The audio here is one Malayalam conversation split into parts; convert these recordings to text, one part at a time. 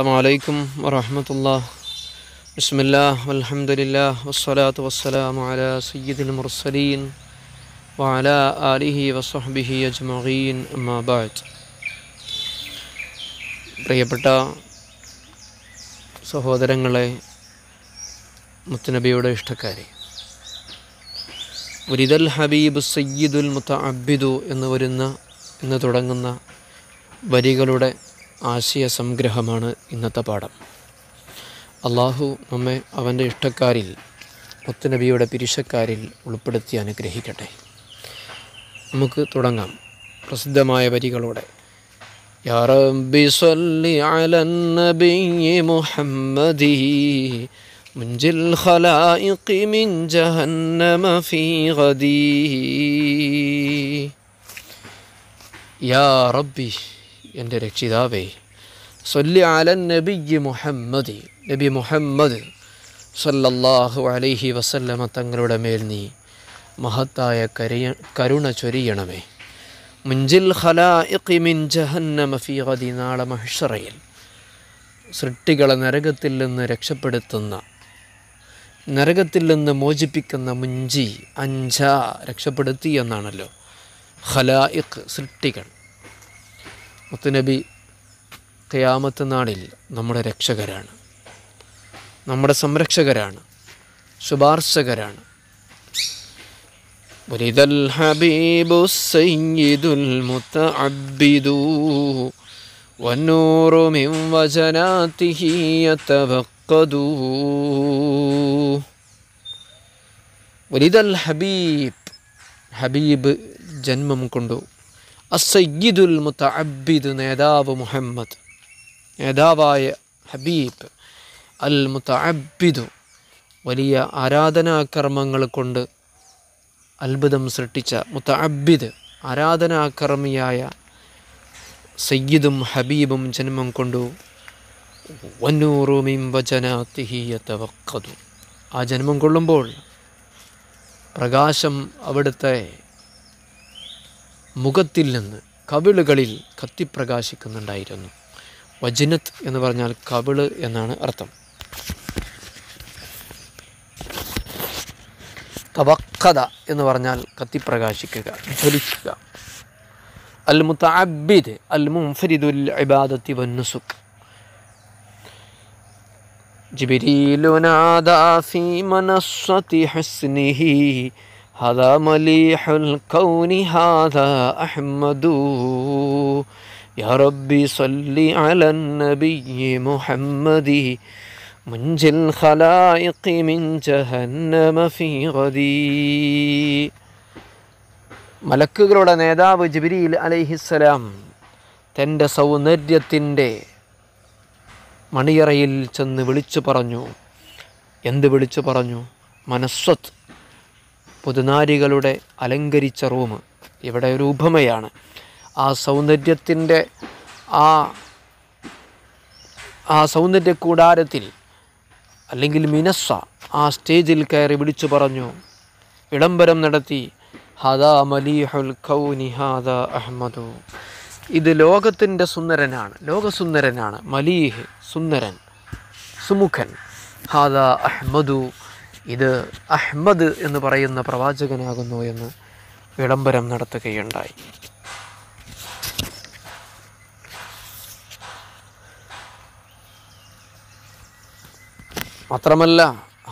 അസ്സാമലൈക്കും വറഹമത്തുള്ള ബിസ്മില്ലാ അലഹമുല്ല വസ്സലാത്തു വസ്സലാം അല സയ്യിദുൽ മുർസലീൻ വഅല ആലിഹി വസ്ഹബിഹി അജ്മീൻ അമ്മാബാജ് പ്രിയപ്പെട്ട സഹോദരങ്ങളെ മുത്തനബിയുടെ ഇഷ്ടക്കാരെ മുരിദൽ ഹബീബ് സയ്യിദുൽ മുത്ത അബിദു എന്ന് വരുന്ന എന്ന് തുടങ്ങുന്ന വരികളുടെ ആശയ സംഗ്രഹമാണ് ഇന്നത്തെ പാഠം അള്ളാഹു നമ്മെ അവൻ്റെ ഇഷ്ടക്കാരിൽ മുത്തുനബിയുടെ പിരിശക്കാരിൽ ഉൾപ്പെടുത്തി അനുഗ്രഹിക്കട്ടെ നമുക്ക് തുടങ്ങാം പ്രസിദ്ധമായ വരികളോടെ യാ റബ്ബി എൻ്റെ രക്ഷിതാവേ സൊല്ലി അലൻ നബി മുഹമ്മദ് നബി മുഹമ്മദ് സല്ലല്ലാഹു അലൈഹി വസല്ലമ തങ്ങളുടെ മേൽ നീ മഹത്തായ കരയ കരുണ ചൊരിയണമേ മുഞ്ചിൽ ഖലാഇഖിമിൻ ജഹന്നമ ഫീ ഗദി നാളെ മഹ്ഷറയിൽ സൃഷ്ടികളെ നരകത്തിൽ നിന്ന് രക്ഷപ്പെടുത്തുന്ന നരകത്തിൽ നിന്ന് മോചിപ്പിക്കുന്ന മുഞ്ചി അഞ്ച രക്ഷപ്പെടുത്തി എന്നാണല്ലോ ഖലായിഖ് സൃഷ്ടികൾ മുത്തുനബി ഖിയാമത്ത് നാളിൽ നമ്മുടെ രക്ഷകരാണ് നമ്മുടെ സംരക്ഷകരാണ് ശുപാർശകരാണ് ولد الحبيب السيد المتعبد والنور من وجناته يتبقد ولد الحبيب ഹബീബ് ജന്മം കൊണ്ടു അസയ്യിദുൽ മുത്ത അബ്ബിദ് നേതാവ് മുഹമ്മദ് നേതാവായ ഹബീബ് അൽ മുത്ത അബ്ബിദു വലിയ ആരാധനാകർമ്മങ്ങൾ കൊണ്ട് അത്ഭുതം സൃഷ്ടിച്ച മുത്ത അബ്ബിദ് ആരാധനാകർമ്മിയായ സയ്യിദും ഹബീബും ജന്മം കൊണ്ടു വന്നൂറുമിം വചനാത്തിഹീയ തവക്കതു ആ ജന്മം കൊള്ളുമ്പോൾ പ്രകാശം അവിടുത്തെ മുഖത്തിൽ നിന്ന് കവിളുകളിൽ കത്തിപ്രകാശിക്കുന്നുണ്ടായിരുന്നു വജിനത്ത് എന്ന് പറഞ്ഞാൽ കവിള് എന്നാണ് അർത്ഥം തവക്കഥ എന്ന് പറഞ്ഞാൽ കത്തിപ്രകാശിക്കുക ജ്വലിക്കുക അൽ മുത്തഅബിദ് അൽ ഇബാദത്തി വന്നുസുഖ് ജിബിരീലുനാദാ ഫീ മനസ്വതി ഹസ്നിഹി هذا مليح الكون هذا أحمد يا ربي صل على النبي محمد منجي الخلائق من جهنم في غدي മലക്കുകളുടെ നേതാവ് ജിബിരിയിൽ അലൈഹിസ്സലാം തൻ്റെ സൗന്ദര്യത്തിൻ്റെ മണിയറയിൽ ചെന്ന് വിളിച്ചു പറഞ്ഞു എന്ത് വിളിച്ചു പറഞ്ഞു മനസ്വത്ത് പുതുനാരികളുടെ അലങ്കരിച്ച റൂം ഇവിടെ ഒരു ഉപമയാണ് ആ സൗന്ദര്യത്തിൻ്റെ ആ ആ സൗന്ദര്യ കൂടാരത്തിൽ അല്ലെങ്കിൽ മിനസ്സ ആ സ്റ്റേജിൽ കയറി വിളിച്ചു പറഞ്ഞു വിളംബരം നടത്തി ഹദാ മലീഹുൽ കൗനി ഹാദ അഹമ്മദു ഇത് ലോകത്തിൻ്റെ സുന്ദരനാണ് ലോകസുന്ദരനാണ് മലീഹ് സുന്ദരൻ സുമുഖൻ ഹാദാ അഹമ്മദു ഇത് അഹ്മദ് എന്ന് പറയുന്ന പ്രവാചകനാകുന്നു എന്ന് വിളംബരം നടത്തുകയുണ്ടായി മാത്രമല്ല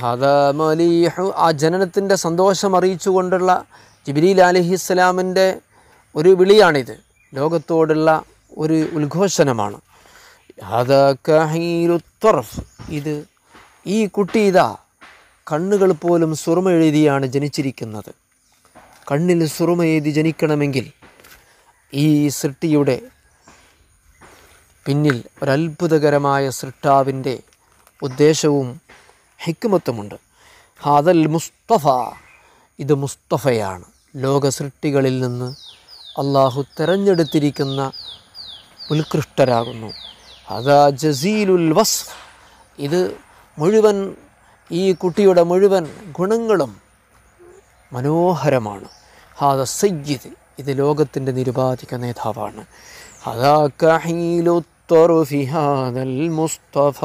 ഹദമലീഹു ആ ജനനത്തിൻ്റെ സന്തോഷം അറിയിച്ചുകൊണ്ടുള്ള ജിബിലീൽ ഇസ്ലാമിൻ്റെ ഒരു വിളിയാണിത് ലോകത്തോടുള്ള ഒരു ഉദ്ഘോഷനമാണ് ഹദ കഹീറുത്തർഫ് ഇത് ഈ കുട്ടി ഇതാ കണ്ണുകൾ പോലും സുറുമ എഴുതിയാണ് ജനിച്ചിരിക്കുന്നത് കണ്ണിൽ സുറുമ എഴുതി ജനിക്കണമെങ്കിൽ ഈ സൃഷ്ടിയുടെ പിന്നിൽ ഒരത്ഭുതകരമായ സൃഷ്ടാവിൻ്റെ ഉദ്ദേശവും ഹിക്കുമത്തുമുണ്ട് ഹാദൽ മുസ്തഫ ഇത് മുസ്തഫയാണ് ലോക സൃഷ്ടികളിൽ നിന്ന് അള്ളാഹു തിരഞ്ഞെടുത്തിരിക്കുന്ന ഉത്കൃഷ്ടരാകുന്നു അതാ ജസീലുൽ വസ് ഇത് മുഴുവൻ ഈ കുട്ടിയുടെ മുഴുവൻ ഗുണങ്ങളും മനോഹരമാണ് ഹാദ സയ്യിദ് ഇത് ലോകത്തിൻ്റെ നിരുപാധിക നേതാവാണ് മുസ്തഫ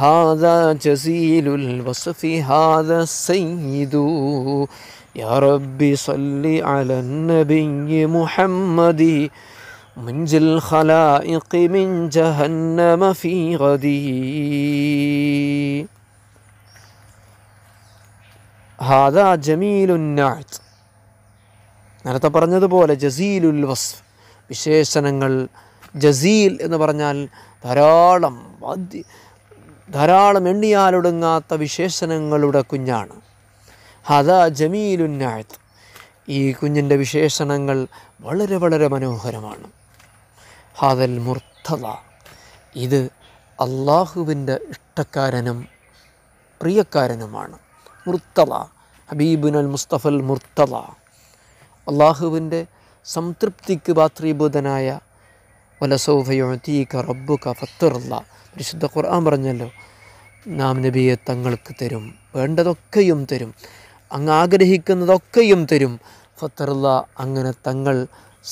ഹാദ ജസീലുൽ വസഫി ഹാദ സയ്യിദു ഹാദ ജമീലുന്നാത്ത് നേരത്തെ പറഞ്ഞതുപോലെ ജസീലുൽ വസ്ഫ് വിശേഷണങ്ങൾ ജസീൽ എന്ന് പറഞ്ഞാൽ ധാരാളം ധാരാളം എണ്ണിയാലൊടുങ്ങാത്ത വിശേഷണങ്ങളുടെ കുഞ്ഞാണ് ഹദ ജമീലുന്നാഴത്ത് ഈ കുഞ്ഞിൻ്റെ വിശേഷണങ്ങൾ വളരെ വളരെ മനോഹരമാണ് ഹാദൽ മുർത്തത ഇത് അള്ളാഹുവിൻ്റെ ഇഷ്ടക്കാരനും പ്രിയക്കാരനുമാണ് മുർത്തള ഹബീബുനൽ മുസ്തഫൽ മുർത്തള അള്ളാഹുവിൻ്റെ സംതൃപ്തിക്ക് പാത്രീഭൂതനായ വലസൗഫയോത്തീക്ക റബ്ബുക ഫത്തുറുള്ള പരിശുദ്ധ ഖുർആൻ പറഞ്ഞല്ലോ നാം നബിയെ തങ്ങൾക്ക് തരും വേണ്ടതൊക്കെയും തരും അങ്ങ് ആഗ്രഹിക്കുന്നതൊക്കെയും തരും ഫത്തറുള്ള അങ്ങനെ തങ്ങൾ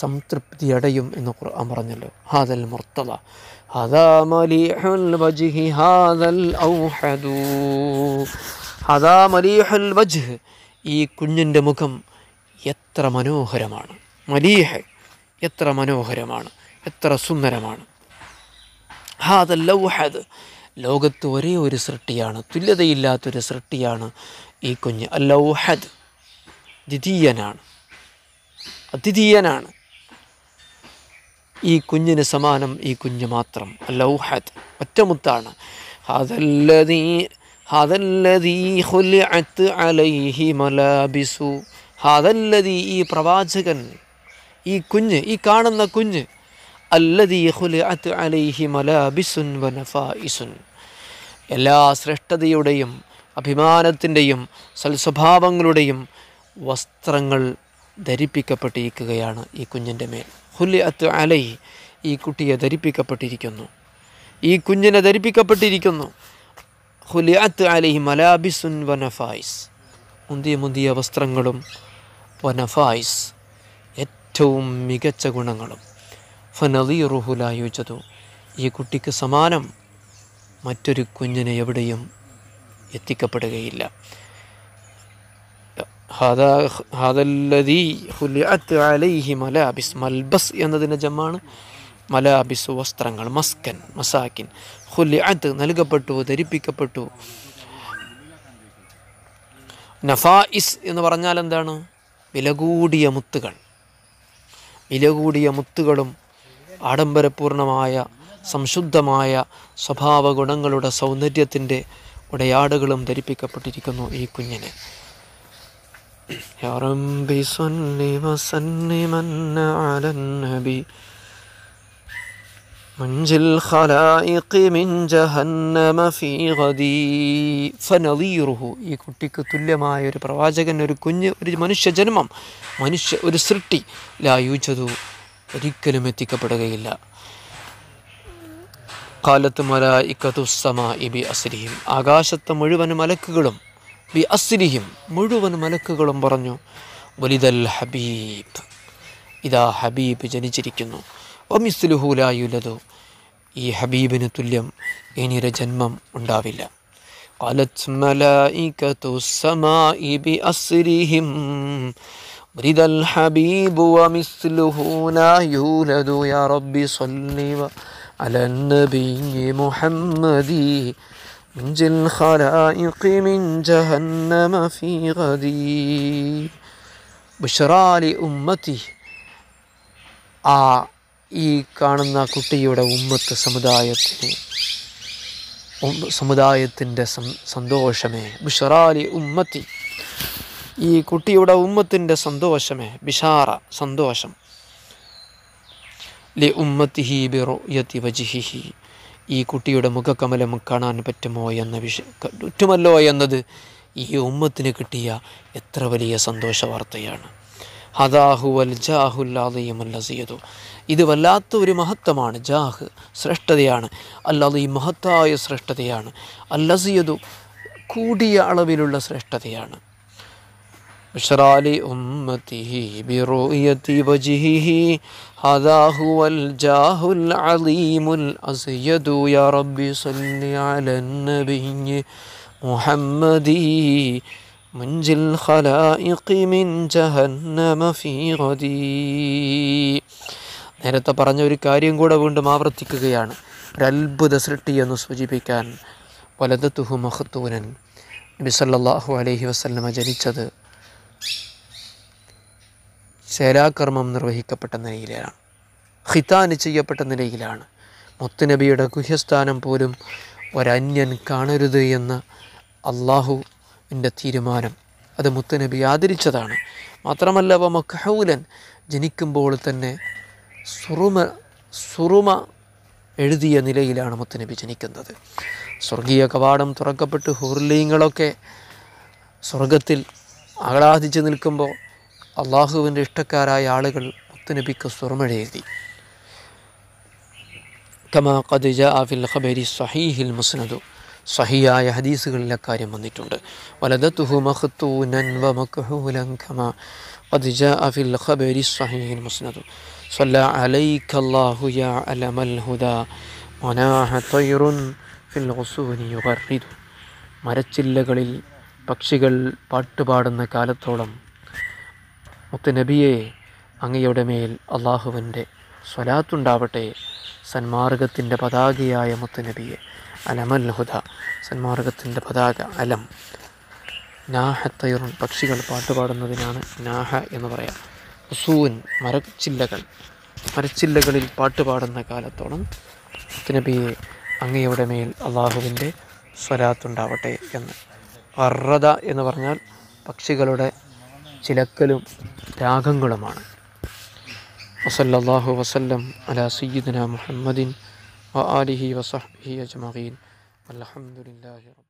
സംതൃപ്തി അടയും എന്ന് ഖുർആൻ പറഞ്ഞല്ലോ ഹാദൽ മുർത്തല ഹദാ മലിഹുൽ വജ്ഹി ഹാദൽ ഔഹദൂ ഹദാ മലീഹുൽ വജ്ഹ് ഈ കുഞ്ഞിൻ്റെ മുഖം എത്ര മനോഹരമാണ് മലീഹ് എത്ര മനോഹരമാണ് എത്ര സുന്ദരമാണ് ഹാദ് ലൗഹദ് ലോകത്ത് ഒരേ ഒരു സൃഷ്ടിയാണ് തുല്യതയില്ലാത്തൊരു സൃഷ്ടിയാണ് ഈ കുഞ്ഞ് അല്ലൗഹദ് ദ്വിതീയനാണ് അതിഥീയനാണ് ഈ കുഞ്ഞിന് സമാനം ഈ കുഞ്ഞ് മാത്രം അല്ലൗഹദ് ഒറ്റമുത്താണ് അതല്ലതീ അലൈഹി മലാബിസു ഹതല്ലതി ഈ പ്രവാചകൻ ഈ കുഞ്ഞ് ഈ കാണുന്ന കുഞ്ഞ് അല്ലതി അലൈഹി മലാബിസുൻ എല്ലാ ശ്രേഷ്ഠതയുടെയും അഭിമാനത്തിൻ്റെയും സൽസ്വഭാവങ്ങളുടെയും വസ്ത്രങ്ങൾ ധരിപ്പിക്കപ്പെട്ടിരിക്കുകയാണ് ഈ കുഞ്ഞിൻ്റെ മേൽ അത്ത് അലൈ ഈ കുട്ടിയെ ധരിപ്പിക്കപ്പെട്ടിരിക്കുന്നു ഈ കുഞ്ഞിനെ ധരിപ്പിക്കപ്പെട്ടിരിക്കുന്നു ഹുലിയാത്ത് അലഹി മലാബിസുൻ വനഫായിസ് മുന്തിയ മുന്തിയ വസ്ത്രങ്ങളും വനഫായിസ് ഏറ്റവും മികച്ച ഗുണങ്ങളും ഫനദീറുഹുലായുജതു ഈ കുട്ടിക്ക് സമാനം മറ്റൊരു കുഞ്ഞിനെ എവിടെയും എത്തിക്കപ്പെടുകയില്ല ഹാദല്ലദീ ഹുലിയാത്ത് അലൈഹി മലാബിസ് മൽബസ് എന്നതിൻ്റെ ജമ്മാണ് മലാബിസു വസ്ത്രങ്ങൾ മസ്കൻ മസാക്കിൻ ഹുലി അത് നൽകപ്പെട്ടു ധരിപ്പിക്കപ്പെട്ടു നഫാഇസ് എന്ന് പറഞ്ഞാൽ എന്താണ് വില കൂടിയ മുത്തുകൾ വില കൂടിയ മുത്തുകളും ആഡംബരപൂർണമായ സംശുദ്ധമായ സ്വഭാവ ഗുണങ്ങളുടെ സൗന്ദര്യത്തിൻ്റെ ഉടയാടുകളും ധരിപ്പിക്കപ്പെട്ടിരിക്കുന്നു ഈ കുഞ്ഞിനെ يا رب വസന്നി وسلم منج الخلائق من جهنم في غدي فنظيره ഈ കുട്ടിക്ക് തുല്യമായ ഒരു പ്രവാചകൻ ഒരു കുഞ്ഞ് ഒരു മനുഷ്യ ജന്മം മനുഷ്യ ഒരു സൃഷ്ടി ലായൂച്ചതു ഒരിക്കലും എത്തിക്കപ്പെടുകയില്ല കാലത്ത് മലായിക്കതുസ്സമ ബി അസ്രിഹിം ആകാശത്തെ മുഴുവൻ മലക്കുകളും ബി അസ്രിഹിം മുഴുവൻ മലക്കുകളും പറഞ്ഞു വലിതൽ ഹബീബ് ഇതാ ഹബീബ് ജനിച്ചിരിക്കുന്നു ഒമിസ്ലുഹുലായുലതോ ഈ ഹബീബിന് തുല്യം ഇനിയുടെ ജന്മം ഉണ്ടാവില്ല قالت ملائكة السماء بأسرهم رد الحبيب ومثله لا يولد يا رب صل على النبي محمد من جل الخلائق من جهنم في غدي بشرى لأمتي آه ഈ കാണുന്ന കുട്ടിയുടെ ഉമ്മത്ത് സമുദായത്തിന് സമുദായത്തിൻ്റെ സന്തോഷമേ ബിഷറാലി ഉമ്മത്തി ഈ കുട്ടിയുടെ ഉമ്മത്തിൻ്റെ സന്തോഷമേ ബിഷാറ സന്തോഷം ലി ഉമ്മത്തിഹി ബിറുയത്തി വജിഹിഹി ഈ കുട്ടിയുടെ മുഖക്കമലം കാണാൻ പറ്റുമോ എന്ന വിഷ പറ്റുമല്ലോ എന്നത് ഈ ഉമ്മത്തിന് കിട്ടിയ എത്ര വലിയ സന്തോഷ വാർത്തയാണ് ഹദാഹു ജാഹുൽ ഇത് വല്ലാത്ത ഒരു മഹത്വമാണ് ജാഹ് ശ്രേഷ്ഠതയാണ് അല്ലാതെ ഈ മഹത്തായ ശ്രേഷ്ഠതയാണ് അല്ലസിയതു കൂടിയ അളവിലുള്ള ശ്രേഷ്ഠതയാണ് ബഷറാലി വജിഹിഹി ജാഹുൽ അലീമുൽ യാ റബ്ബി സല്ലി منجي الخلائق من جهنم في غدي നേരത്തെ പറഞ്ഞ ഒരു കാര്യം കൂടെ വീണ്ടും ആവർത്തിക്കുകയാണ് ഒരത്ഭുത സൃഷ്ടി എന്ന് സൂചിപ്പിക്കാൻ തുഹു മഹത്തൂനൻ ബിസല്ലാഹു അലഹി വസ്ലമ ജനിച്ചത് ചേരാകർമ്മം നിർവഹിക്കപ്പെട്ട നിലയിലാണ് ഹിതാന് ചെയ്യപ്പെട്ട നിലയിലാണ് മുത്തുനബിയുടെ ഗുഹ്യസ്ഥാനം പോലും ഒരന്യൻ കാണരുത് എന്ന് അള്ളാഹു എൻ്റെ തീരുമാനം അത് മുത്തനബി ആദരിച്ചതാണ് മാത്രമല്ല അവ മഖഹൂലൻ ജനിക്കുമ്പോൾ തന്നെ സുറുമ സുറുമ എഴുതിയ നിലയിലാണ് മുത്തനബി ജനിക്കുന്നത് സ്വർഗീയ കവാടം തുറക്കപ്പെട്ട് ഹൂർലീങ്ങളൊക്കെ സ്വർഗത്തിൽ ആഹ്ലാദിച്ച് നിൽക്കുമ്പോൾ അള്ളാഹുവിൻ്റെ ഇഷ്ടക്കാരായ ആളുകൾ മുത്തനബിക്ക് സുറുമഴെഴുതി കമാ കദിജ അഫിൽ ഖബരി സഹീഹിൽ മുസ്നദു സഹിയായ ഹദീസുകളിൽ അക്കാര്യം വന്നിട്ടുണ്ട് വലതത്തുഹു عليك الله يا علم الهدى مناح طير في الغصون മരച്ചില്ലകളിൽ പക്ഷികൾ പാട്ടുപാടുന്ന കാലത്തോളം മുത്തനബിയെ അങ്ങയുടെ മേൽ അള്ളാഹുവിൻ്റെ സ്വലാത്തുണ്ടാവട്ടെ സന്മാർഗത്തിൻ്റെ പതാകയായ മുത്തനബിയെ അലമൽ ഹുദ സന്മാർഗത്തിൻ്റെ പതാക അലം നാഹ തൈറുൻ പക്ഷികൾ പാട്ടുപാടുന്നതിനാണ് നാഹ എന്ന് പറയാം ഉസൂൻ മരച്ചില്ലകൾ മരച്ചില്ലകളിൽ പാട്ടുപാടുന്ന കാലത്തോളം നബിയെ അങ്ങയുടെ മേൽ അള്ളാഹുവിൻ്റെ സ്വരാത്തുണ്ടാവട്ടെ എന്ന് അർറത എന്ന് പറഞ്ഞാൽ പക്ഷികളുടെ ചിലക്കലും രാഗങ്ങളുമാണ് വസല്ലാഹു വസല്ലം അല സയ്യിദിന മുഹമ്മദിൻ علی وصحبہ اجمعین الحمد للہ